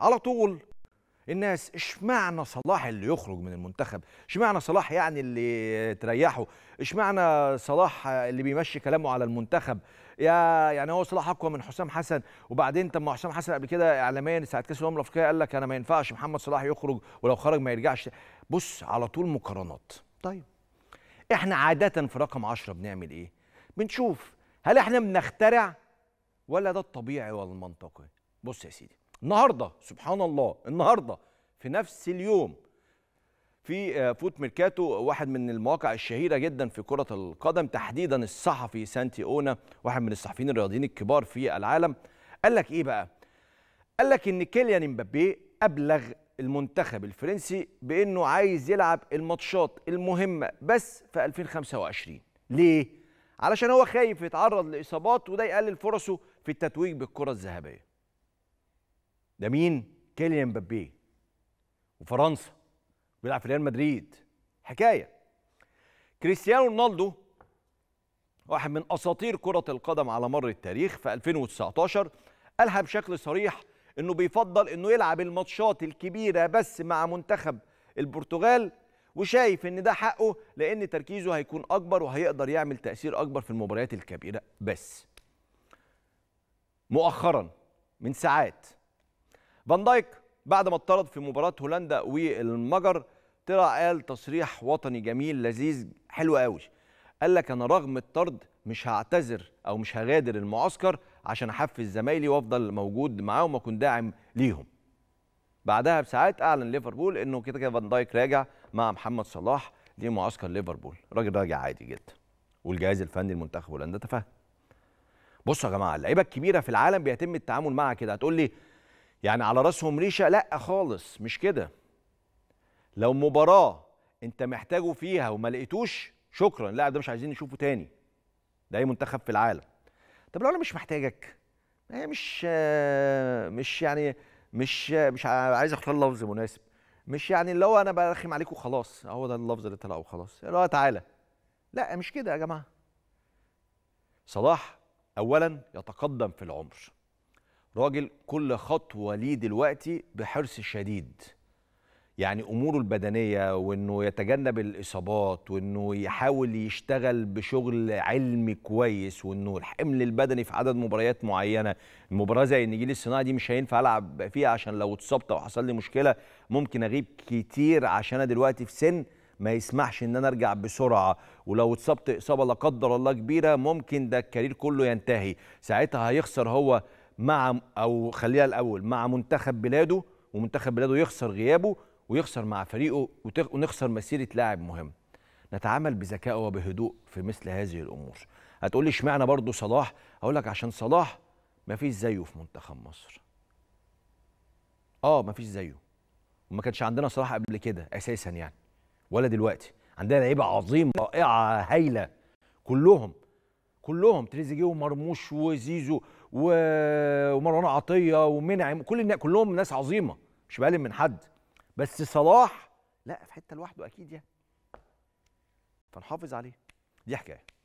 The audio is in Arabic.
على طول الناس اشمعنى صلاح اللي يخرج من المنتخب اشمعنى صلاح يعني اللي تريحه اشمعنى صلاح اللي بيمشي كلامه على المنتخب يا يعني هو صلاح اقوى من حسام حسن وبعدين طب ما حسام حسن قبل كده اعلاميا ساعه كاس الامم الافريقيه قال لك انا ما ينفعش محمد صلاح يخرج ولو خرج ما يرجعش بص على طول مقارنات طيب احنا عاده في رقم 10 بنعمل ايه بنشوف هل احنا بنخترع ولا ده الطبيعي والمنطقي بص يا سيدي النهارده سبحان الله النهارده في نفس اليوم في آه، فوت ميركاتو واحد من المواقع الشهيره جدا في كره القدم تحديدا الصحفي سانتي اونا واحد من الصحفيين الرياضيين الكبار في العالم قال لك ايه بقى قال لك ان كيليان امبابي ابلغ المنتخب الفرنسي بانه عايز يلعب الماتشات المهمه بس في 2025 ليه علشان هو خايف يتعرض لاصابات وده يقلل فرصه في التتويج بالكره الذهبيه ده مين كيليان مبابي وفرنسا بيلعب في ريال مدريد حكايه كريستيانو رونالدو واحد من اساطير كره القدم على مر التاريخ في 2019 قالها بشكل صريح انه بيفضل انه يلعب الماتشات الكبيره بس مع منتخب البرتغال وشايف ان ده حقه لان تركيزه هيكون اكبر وهيقدر يعمل تاثير اكبر في المباريات الكبيره بس مؤخرا من ساعات فان دايك بعد ما اطرد في مباراه هولندا والمجر طلع قال تصريح وطني جميل لذيذ حلو قوي قال لك انا رغم الطرد مش هعتذر او مش هغادر المعسكر عشان احفز زمايلي وافضل موجود معاهم واكون داعم ليهم بعدها بساعات اعلن ليفربول انه كده كده فان دايك راجع مع محمد صلاح لمعسكر ليفربول راجل راجع عادي جدا والجهاز الفني لمنتخب هولندا تفهم بصوا يا جماعه اللعيبه الكبيره في العالم بيتم التعامل معها كده هتقول لي يعني على راسهم ريشه لا خالص مش كده لو مباراه انت محتاجه فيها وما لقيتوش شكرا لا ده مش عايزين نشوفه تاني ده اي منتخب في العالم طب لو انا مش محتاجك هي مش مش يعني مش مش عايز اختار لفظ مناسب مش يعني اللي هو انا برخم عليكم خلاص هو ده اللفظ اللي طلع وخلاص اللي هو تعالى لا مش كده يا جماعه صلاح اولا يتقدم في العمر راجل كل خطوه ليه دلوقتي بحرص شديد يعني اموره البدنيه وانه يتجنب الاصابات وانه يحاول يشتغل بشغل علمي كويس وانه الحمل البدني في عدد مباريات معينه المباراه زي النجيل الصناعي دي مش هينفع العب فيها عشان لو اتصبت او حصل لي مشكله ممكن اغيب كتير عشان انا دلوقتي في سن ما يسمحش ان انا ارجع بسرعه ولو اتصبت اصابه لا قدر الله كبيره ممكن ده الكارير كله ينتهي ساعتها هيخسر هو مع او خليها الاول مع منتخب بلاده ومنتخب بلاده يخسر غيابه ويخسر مع فريقه ونخسر مسيره لاعب مهم نتعامل بذكاء وبهدوء في مثل هذه الامور هتقول لي اشمعنى برضه صلاح اقول لك عشان صلاح ما فيش زيه في منتخب مصر اه ما فيش زيه وما كانش عندنا صلاح قبل كده اساسا يعني ولا دلوقتي عندنا لعيبه عظيمه رائعه هايله كلهم كلهم تريزيجيه ومرموش وزيزو ومروان عطيه ومنعم كل الناس كلهم ناس عظيمه مش بقلل من حد بس صلاح لا في حته لوحده اكيد يعني فنحافظ عليه دي حكايه